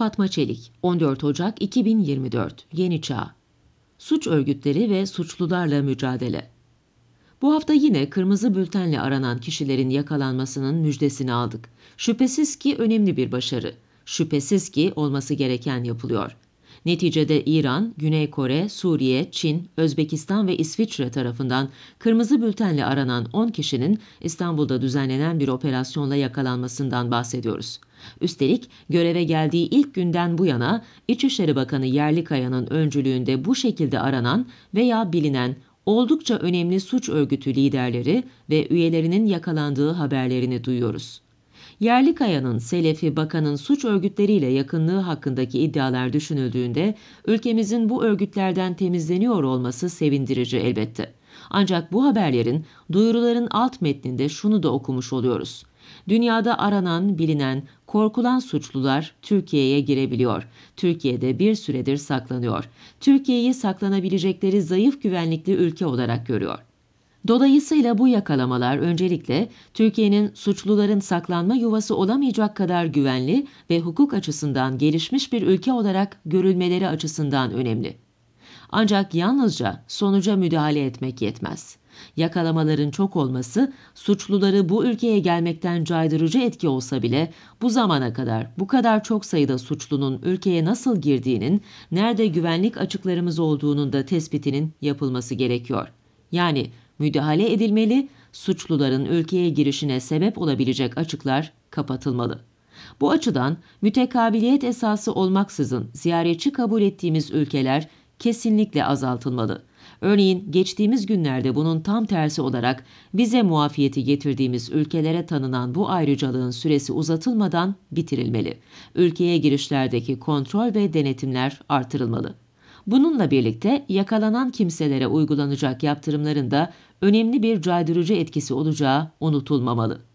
Fatma Çelik, 14 Ocak 2024, Yeni Çağ. Suç örgütleri ve suçlularla mücadele. Bu hafta yine kırmızı bültenle aranan kişilerin yakalanmasının müjdesini aldık. Şüphesiz ki önemli bir başarı. Şüphesiz ki olması gereken yapılıyor. Neticede İran, Güney Kore, Suriye, Çin, Özbekistan ve İsviçre tarafından kırmızı bültenle aranan 10 kişinin İstanbul'da düzenlenen bir operasyonla yakalanmasından bahsediyoruz. Üstelik göreve geldiği ilk günden bu yana İçişleri Bakanı Yerlikaya'nın öncülüğünde bu şekilde aranan veya bilinen oldukça önemli suç örgütü liderleri ve üyelerinin yakalandığı haberlerini duyuyoruz. Yerlikaya'nın Selefi Bakan'ın suç örgütleriyle yakınlığı hakkındaki iddialar düşünüldüğünde ülkemizin bu örgütlerden temizleniyor olması sevindirici elbette. Ancak bu haberlerin duyuruların alt metninde şunu da okumuş oluyoruz. Dünyada aranan, bilinen, Korkulan suçlular Türkiye'ye girebiliyor. Türkiye'de bir süredir saklanıyor. Türkiye'yi saklanabilecekleri zayıf güvenlikli ülke olarak görüyor. Dolayısıyla bu yakalamalar öncelikle Türkiye'nin suçluların saklanma yuvası olamayacak kadar güvenli ve hukuk açısından gelişmiş bir ülke olarak görülmeleri açısından önemli. Ancak yalnızca sonuca müdahale etmek yetmez. Yakalamaların çok olması suçluları bu ülkeye gelmekten caydırıcı etki olsa bile bu zamana kadar bu kadar çok sayıda suçlunun ülkeye nasıl girdiğinin, nerede güvenlik açıklarımız olduğunun da tespitinin yapılması gerekiyor. Yani müdahale edilmeli, suçluların ülkeye girişine sebep olabilecek açıklar kapatılmalı. Bu açıdan mütekabiliyet esası olmaksızın ziyaretçi kabul ettiğimiz ülkeler kesinlikle azaltılmalı. Örneğin geçtiğimiz günlerde bunun tam tersi olarak vize muafiyeti getirdiğimiz ülkelere tanınan bu ayrıcalığın süresi uzatılmadan bitirilmeli. Ülkeye girişlerdeki kontrol ve denetimler artırılmalı. Bununla birlikte yakalanan kimselere uygulanacak yaptırımların da önemli bir caydırıcı etkisi olacağı unutulmamalı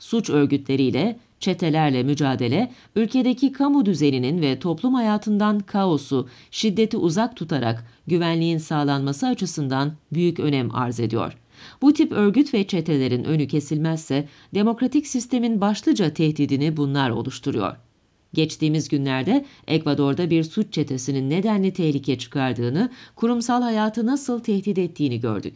suç örgütleriyle, çetelerle mücadele, ülkedeki kamu düzeninin ve toplum hayatından kaosu, şiddeti uzak tutarak güvenliğin sağlanması açısından büyük önem arz ediyor. Bu tip örgüt ve çetelerin önü kesilmezse demokratik sistemin başlıca tehdidini bunlar oluşturuyor. Geçtiğimiz günlerde Ekvador'da bir suç çetesinin nedenli tehlike çıkardığını, kurumsal hayatı nasıl tehdit ettiğini gördük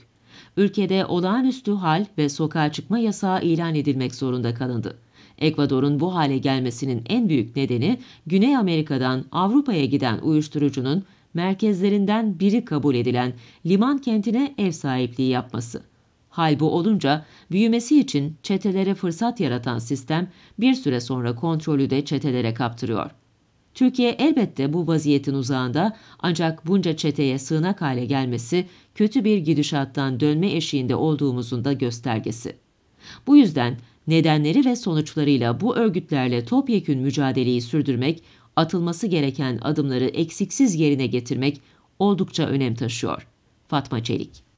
ülkede olağanüstü hal ve sokağa çıkma yasağı ilan edilmek zorunda kalındı. Ekvador'un bu hale gelmesinin en büyük nedeni Güney Amerika'dan Avrupa'ya giden uyuşturucunun merkezlerinden biri kabul edilen liman kentine ev sahipliği yapması. Hal bu olunca büyümesi için çetelere fırsat yaratan sistem bir süre sonra kontrolü de çetelere kaptırıyor. Türkiye elbette bu vaziyetin uzağında ancak bunca çeteye sığınak hale gelmesi kötü bir gidişattan dönme eşiğinde olduğumuzun da göstergesi. Bu yüzden nedenleri ve sonuçlarıyla bu örgütlerle topyekün mücadeleyi sürdürmek, atılması gereken adımları eksiksiz yerine getirmek oldukça önem taşıyor. Fatma Çelik